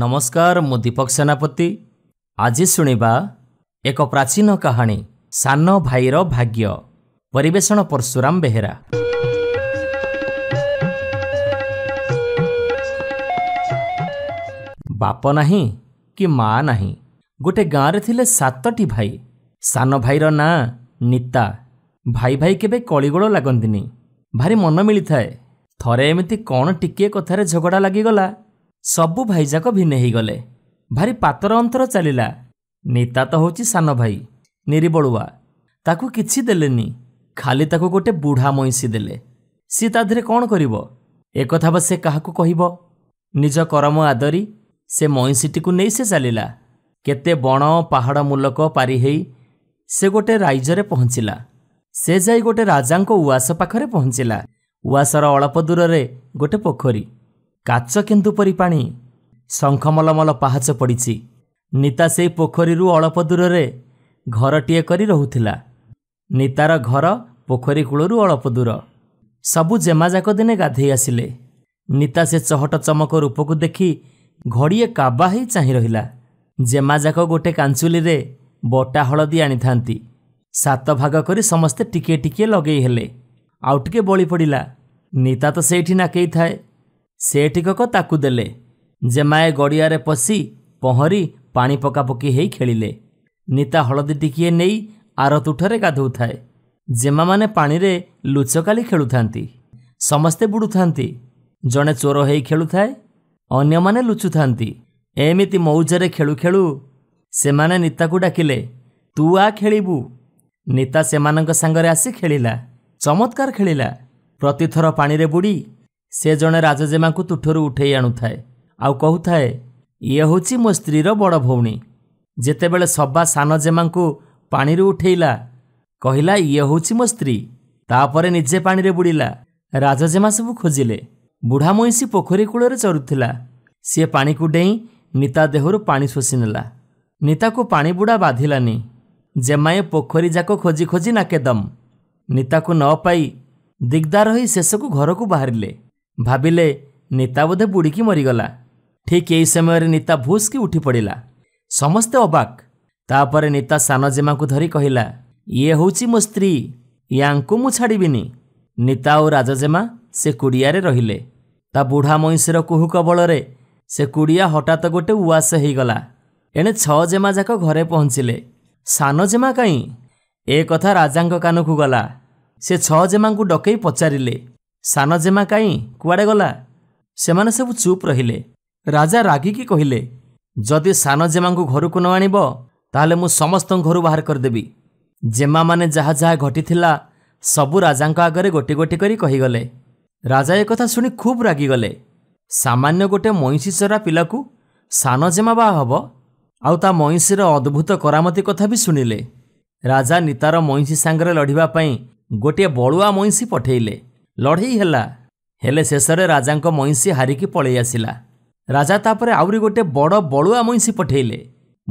ନମସ୍କାର ମୁଁ ଦୀପକ ସେନାପତି ଆଜି ଶୁଣିବା ଏକ ପ୍ରାଚୀନ କାହାଣୀ ସାନ ଭାଇର ଭାଗ୍ୟ ପରିବେଷଣ ପରଶୁରାମ ବେହେରା ବାପ ନାହିଁ କି ମା ନାହିଁ ଗୋଟିଏ ଗାଁରେ ଥିଲେ ସାତଟି ଭାଇ ସାନ ଭାଇର ନାଁ ନୀତା ଭାଇ ଭାଇ କେବେ କଳିଗୋଳ ଲାଗନ୍ତିନି ଭାରି ମନ ମିଳିଥାଏ ଥରେ ଏମିତି କ'ଣ ଟିକିଏ କଥାରେ ଝଗଡ଼ା ଲାଗିଗଲା ସବୁ ଭାଇଯାକ ଭିନ୍ନ ହୋଇଗଲେ ଭାରି ପାତର ଅନ୍ତର ଚାଲିଲା ନିତା ତ ହେଉଛି ସାନ ଭାଇ ନିରିବଳୁଆ ତାକୁ କିଛି ଦେଲେନି ଖାଲି ତାକୁ ଗୋଟେ ବୁଢ଼ା ମଇଁଷି ଦେଲେ ସିଏ ତା ଦେହରେ କ'ଣ କରିବ ଏକଥା ବା ସେ କାହାକୁ କହିବ ନିଜ କରମ ଆଦରି ସେ ମଇଁଷିଟିକୁ ନେଇ ସେ ଚାଲିଲା କେତେ ବଣ ପାହାଡ଼ ମୂଲକ ପାରି ହେଇ ସେ ଗୋଟେ ରାଇଜରେ ପହଞ୍ଚିଲା ସେ ଯାଇ ଗୋଟେ ରାଜାଙ୍କ ଉଆସ ପାଖରେ ପହଞ୍ଚିଲା ଉଆସର ଅଳପ ଦୂରରେ ଗୋଟେ ପୋଖରୀ କାଚ କିନ୍ତୁ ପରି ପାଣି ଶଙ୍ଖମଲମଲ ପାହାଚ ପଡ଼ିଛି ନୀତା ସେହି ପୋଖରୀରୁ ଅଳପ ଦୂରରେ ଘରଟିଏ କରି ରହୁଥିଲା ନୀତାର ଘର ପୋଖରୀ କୂଳରୁ ଅଳପ ଦୂର ସବୁ ଜେମାଯାକ ଦିନେ ଗାଧୋଇ ଆସିଲେ ନୀତା ସେ ଚହଟ ଚମକ ରୂପକୁ ଦେଖି ଘଡ଼ିଏ କାବା ହୋଇ ଚାହିଁ ରହିଲା ଜେମାଯାକ ଗୋଟେ କାଞ୍ଚୁଲିରେ ବଟା ହଳଦୀ ଆଣିଥାନ୍ତି ସାତ ଭାଗ କରି ସମସ୍ତେ ଟିକିଏ ଟିକିଏ ଲଗେଇ ହେଲେ ଆଉ ଟିକିଏ ବଳି ପଡ଼ିଲା ନୀତା ତ ସେଇଠି ନାକେଇଥାଏ ସେଠିକକ ତାକୁ ଦେଲେ ଜେମାଏ ଗଡ଼ିଆରେ ପଶି ପହଁରି ପାଣି ପକାପକି ହେଇ ଖେଳିଲେ ନିତା ହଳଦୀ ଟିକିଏ ନେଇ ଆରତୁଠରେ ଗାଧୋଉଥାଏ ଜେମାମାନେ ପାଣିରେ ଲୁଚକାଲି ଖେଳୁଥାନ୍ତି ସମସ୍ତେ ବୁଡ଼ୁଥାନ୍ତି ଜଣେ ଚୋର ହେଇ ଖେଳୁଥାଏ ଅନ୍ୟମାନେ ଲୁଚୁଥାନ୍ତି ଏମିତି ମଉଜରେ ଖେଳୁ ଖେଳୁ ସେମାନେ ନିତାକୁ ଡାକିଲେ ତୁ ଆ ଖେଳିବୁ ନିତା ସେମାନଙ୍କ ସାଙ୍ଗରେ ଆସି ଖେଳିଲା ଚମତ୍କାର ଖେଳିଲା ପ୍ରତିଥର ପାଣିରେ ବୁଡ଼ି ସେ ଜଣେ ରାଜଜେମାଙ୍କୁ ତୁଠରୁ ଉଠେଇ ଆଣୁଥାଏ ଆଉ କହୁଥାଏ ଇଏ ହେଉଛି ମୋ ସ୍ତ୍ରୀର ବଡ଼ ଭଉଣୀ ଯେତେବେଳେ ସବା ସାନ ଜେମାଙ୍କୁ ପାଣିରୁ ଉଠେଇଲା କହିଲା ଇଏ ହେଉଛି ମୋ ସ୍ତ୍ରୀ ତାପରେ ନିଜେ ପାଣିରେ ବୁଡ଼ିଲା ରାଜଜେମା ସବୁ ଖୋଜିଲେ ବୁଢ଼ା ମଇଁଷି ପୋଖରୀ କୂଳରେ ଚରୁଥିଲା ସିଏ ପାଣିକୁ ଡେଇଁ ନୀତା ଦେହରୁ ପାଣି ଶୋଷି ନେଲା ନୀତାକୁ ପାଣି ବୁଡ଼ା ବାଧିଲାନି ଜେମାଏ ପୋଖରୀ ଯାକ ଖୋଜି ଖୋଜି ନାକେଦମ୍ ନୀତାକୁ ନ ପାଇ ଦିଗଦାର ହୋଇ ଶେଷକୁ ଘରକୁ ବାହାରିଲେ ଭାବିଲେ ନୀତା ବୋଧେ ବୁଡ଼ିକି ମରିଗଲା ଠିକ୍ ଏଇ ସମୟରେ ନୀତା ଭୁସ୍କି ଉଠି ପଡ଼ିଲା ସମସ୍ତେ ଅବାକ୍ ତାପରେ ନୀତା ସାନ ଜେମାଙ୍କୁ ଧରି କହିଲା ଇଏ ହେଉଛି ମୋ ସ୍ତ୍ରୀ ୟାଙ୍କୁ ମୁଁ ଛାଡ଼ିବିନି ନୀତା ଆଉ ରାଜଜେମା ସେ କୁଡ଼ିଆରେ ରହିଲେ ତା ବୁଢ଼ା ମଇଁଷିର କୁହୁ କବଳରେ ସେ କୁଡ଼ିଆ ହଠାତ୍ ଗୋଟେ ଉଆସ ହୋଇଗଲା ଏଣେ ଛଅ ଜେମା ଯାକ ଘରେ ପହଞ୍ଚିଲେ ସାନ ଜେମା କାହିଁ ଏ କଥା ରାଜାଙ୍କ କାନକୁ ଗଲା ସେ ଛଅ ଜେମାଙ୍କୁ ଡକେଇ ପଚାରିଲେ ସାନ ଜେମା କାଇଁ କୁଆଡ଼େ ଗଲା ସେମାନେ ସବୁ ଚୁପ୍ ରହିଲେ ରାଜା ରାଗିକି କହିଲେ ଯଦି ସାନ ଜେମାଙ୍କୁ ଘରକୁ ନ ଆଣିବ ତାହେଲେ ମୁଁ ସମସ୍ତଙ୍କ ଘରୁ ବାହାର କରିଦେବି ଜେମାମାନେ ଯାହା ଯାହା ଘଟିଥିଲା ସବୁ ରାଜାଙ୍କ ଆଗରେ ଗୋଟି ଗୋଟି କରି କହିଗଲେ ରାଜା ଏ କଥା ଶୁଣି ଖୁବ୍ ରାଗିଗଲେ ସାମାନ୍ୟ ଗୋଟିଏ ମଇଁଷି ଚରା ପିଲାକୁ ସାନ ଜେମା ବା ହେବ ଆଉ ତା ମଇଁଷିର ଅଦ୍ଭୁତ କରାମତି କଥା ବି ଶୁଣିଲେ ରାଜା ନିତାର ମଇଁଷି ସାଙ୍ଗରେ ଲଢ଼ିବା ପାଇଁ ଗୋଟିଏ ବଳୁଆ ମଇଁଷି ପଠେଇଲେ ଲଢ଼େଇ ହେଲା ହେଲେ ଶେଷରେ ରାଜାଙ୍କ ମଇଁଷି ହାରିକି ପଳେଇ ଆସିଲା ରାଜା ତାପରେ ଆହୁରି ଗୋଟିଏ ବଡ଼ ବଳୁଆ ମଇଁଷି ପଠେଇଲେ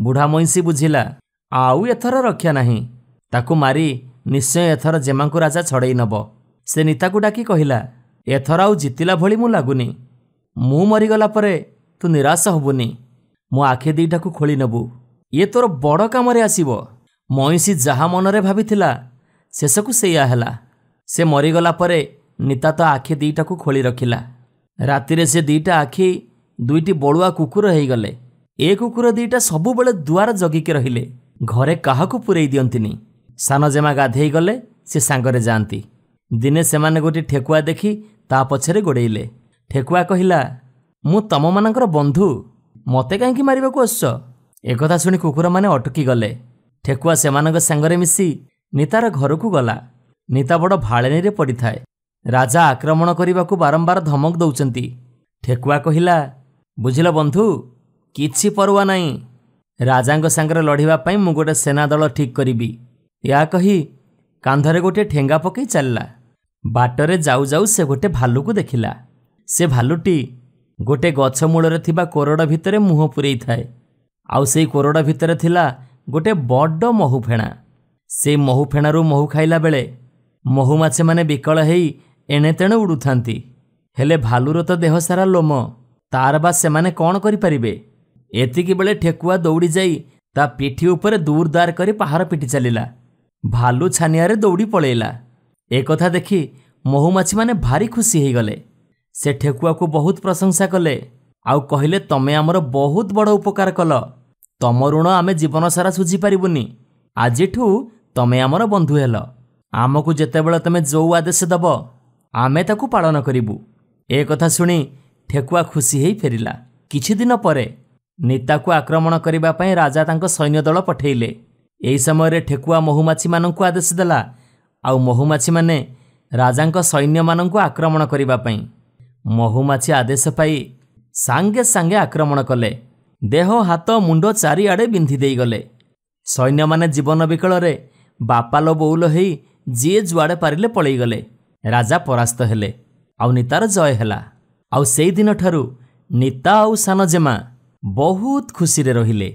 ବୁଢ଼ା ମଇଁଷି ବୁଝିଲା ଆଉ ଏଥର ରକ୍ଷା ନାହିଁ ତାକୁ ମାରି ନିଶ୍ଚୟ ଏଥର ଜେମାଙ୍କୁ ରାଜା ଛଡ଼େଇ ନେବ ସେ ନୀତାକୁ ଡାକି କହିଲା ଏଥର ଆଉ ଜିତିଲା ଭଳି ମୁଁ ଲାଗୁନି ମୁଁ ମରିଗଲା ପରେ ତୁ ନିରାଶ ହେବୁନି ମୋ ଆଖି ଦୁଇଟାକୁ ଖୋଳି ନେବୁ ଇଏ ତୋର ବଡ଼ କାମରେ ଆସିବ ମଇଁଷି ଯାହା ମନରେ ଭାବିଥିଲା ଶେଷକୁ ସେଇଆ ହେଲା ସେ ମରିଗଲା ପରେ ନୀତା ତ ଆଖି ଦୁଇଟାକୁ ଖୋଳି ରଖିଲା ରାତିରେ ସେ ଦୁଇଟା ଆଖି ଦୁଇଟି ବଳୁଆ କୁକୁର ହୋଇଗଲେ ଏ କୁକୁର ଦୁଇଟା ସବୁବେଳେ ଦୁଆର ଜଗିକି ରହିଲେ ଘରେ କାହାକୁ ପୂରେଇ ଦିଅନ୍ତିନି ସାନଜେମା ଗାଧେଇ ଗଲେ ସେ ସାଙ୍ଗରେ ଯାଆନ୍ତି ଦିନେ ସେମାନେ ଗୋଟିଏ ଠେକୁଆ ଦେଖି ତା ପଛରେ ଗୋଡ଼େଇଲେ ଠେକୁଆ କହିଲା ମୁଁ ତମମାନଙ୍କର ବନ୍ଧୁ ମୋତେ କାହିଁକି ମାରିବାକୁ ଆସୁଛ ଏକଥା ଶୁଣି କୁକୁରମାନେ ଅଟକି ଗଲେ ଠେକୁଆ ସେମାନଙ୍କ ସାଙ୍ଗରେ ମିଶି ନୀତାର ଘରକୁ ଗଲା ନୀତା ବଡ଼ ଭାଳେଣୀରେ ପଡ଼ିଥାଏ ରାଜା ଆକ୍ରମଣ କରିବାକୁ ବାରମ୍ବାର ଧମକ ଦେଉଛନ୍ତି ଠେକୁଆ କହିଲା ବୁଝିଲ ବନ୍ଧୁ କିଛି ପରୱା ନାହିଁ ରାଜାଙ୍କ ସାଙ୍ଗରେ ଲଢ଼ିବା ପାଇଁ ମୁଁ ଗୋଟିଏ ସେନା ଦଳ ଠିକ୍ କରିବି ଏହା କହି କାନ୍ଧରେ ଗୋଟିଏ ଠେଙ୍ଗା ପକାଇ ଚାଲିଲା ବାଟରେ ଯାଉ ଯାଉ ସେ ଗୋଟିଏ ଭାଲୁକୁ ଦେଖିଲା ସେ ଭାଲୁଟି ଗୋଟିଏ ଗଛ ମୂଳରେ ଥିବା କୋରଡ଼ ଭିତରେ ମୁହଁ ପୂରେଇଥାଏ ଆଉ ସେଇ କୋରଡ଼ ଭିତରେ ଥିଲା ଗୋଟିଏ ବଡ଼ ମହୁଫେଣା ଫେଣା ମହୁଫେଣାରୁ ମହୁ ଖାଇଲା ବେଳେ ମହୁମାଛିମାନେ ବିକଳ ହେଇ ଏଣେତେଣେ ଉଡ଼ୁଥାନ୍ତି ହେଲେ ଭାଲୁର ତ ଦେହ ସାରା ଲୋମ ତାର ବା ସେମାନେ କ'ଣ କରିପାରିବେ ଏତିକିବେଳେ ଠେକୁଆ ଦୌଡ଼ିଯାଇ ତା ପିଠି ଉପରେ ଦୂରଦାର କରି ପାହାର ପିଟି ଚାଲିଲା ଭାଲୁ ଛାନିଆରେ ଦୌଡ଼ି ପଳେଇଲା ଏକଥା ଦେଖି ମହୁମାଛିମାନେ ଭାରି ଖୁସି ହେଇଗଲେ ସେ ଠେକୁଆକୁ ବହୁତ ପ୍ରଶଂସା କଲେ ଆଉ କହିଲେ ତମେ ଆମର ବହୁତ ବଡ଼ ଉପକାର କଲ ତମ ଋଣ ଆମେ ଜୀବନସାରା ଶୁଝିପାରିବୁନି ଆଜିଠୁ ତମେ ଆମର ବନ୍ଧୁ ହେଲ ଆମକୁ ଯେତେବେଳେ ତମେ ଯେଉଁ ଆଦେଶ ଦେବ ଆମେ ତାକୁ ପାଳନ କରିବୁ ଏ କଥା ଶୁଣି ଠେକୁଆ ଖୁସି ହୋଇ ଫେରିଲା କିଛି ଦିନ ପରେ ନୀତାକୁ ଆକ୍ରମଣ କରିବା ପାଇଁ ରାଜା ତାଙ୍କ ସୈନ୍ୟ ଦଳ ପଠାଇଲେ ଏହି ସମୟରେ ଠେକୁଆ ମହୁମାଛିମାନଙ୍କୁ ଆଦେଶ ଦେଲା ଆଉ ମହୁମାଛିମାନେ ରାଜାଙ୍କ ସୈନ୍ୟମାନଙ୍କୁ ଆକ୍ରମଣ କରିବା ପାଇଁ ମହୁମାଛି ଆଦେଶ ପାଇ ସାଙ୍ଗେ ସାଙ୍ଗେ ଆକ୍ରମଣ କଲେ ଦେହ ହାତ ମୁଣ୍ଡ ଚାରିଆଡ଼େ ବିନ୍ଧି ଦେଇଗଲେ ସୈନ୍ୟମାନେ ଜୀବନ ବିକଳରେ ବାପାଲ ବଉଲ ହୋଇ ଯିଏ ଯୁଆଡ଼େ ପାରିଲେ ପଳେଇଗଲେ ରାଜା ପରାସ୍ତ ହେଲେ ଆଉ ନୀତାର ଜୟ ହେଲା ଆଉ ସେଇଦିନଠାରୁ ନୀତା ଆଉ ସାନ ଜେମା ବହୁତ ଖୁସିରେ ରହିଲେ